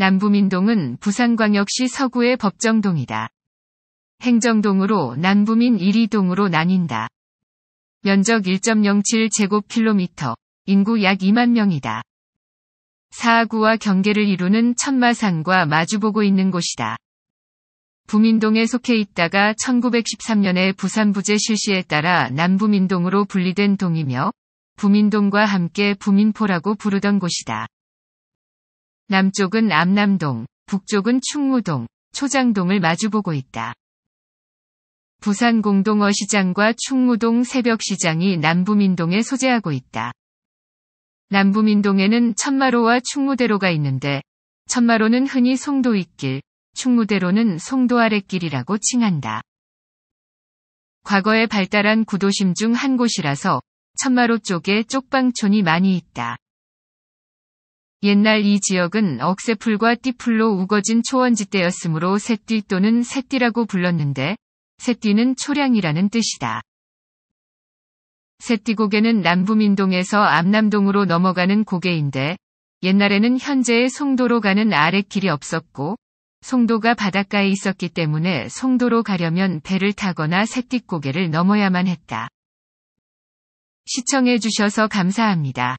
남부민동은 부산광역시 서구의 법정동이다. 행정동으로 남부민 1위동으로 나뉜다. 면적 1.07제곱킬로미터, 인구 약 2만 명이다. 사하구와 경계를 이루는 천마산과 마주보고 있는 곳이다. 부민동에 속해 있다가 1913년에 부산부제 실시에 따라 남부민동으로 분리된 동이며 부민동과 함께 부민포라고 부르던 곳이다. 남쪽은 암남동, 북쪽은 충무동, 초장동을 마주보고 있다. 부산 공동어시장과 충무동 새벽시장이 남부민동에 소재하고 있다. 남부민동에는 천마로와 충무대로가 있는데 천마로는 흔히 송도 윗길, 충무대로는 송도 아랫길이라고 칭한다. 과거에 발달한 구도심 중 한 곳이라서 천마로 쪽에 쪽방촌이 많이 있다. 옛날 이 지역은 억새풀과 띠풀로 우거진 초원지대였으므로 새띠 또는 새띠라고 불렀는데 새띠는 초량이라는 뜻이다. 새띠 고개는 남부민동에서 암남동으로 넘어가는 고개인데 옛날에는 현재의 송도로 가는 아랫길이 없었고 송도가 바닷가에 있었기 때문에 송도로 가려면 배를 타거나 새띠 고개를 넘어야만 했다. 시청해 주셔서 감사합니다.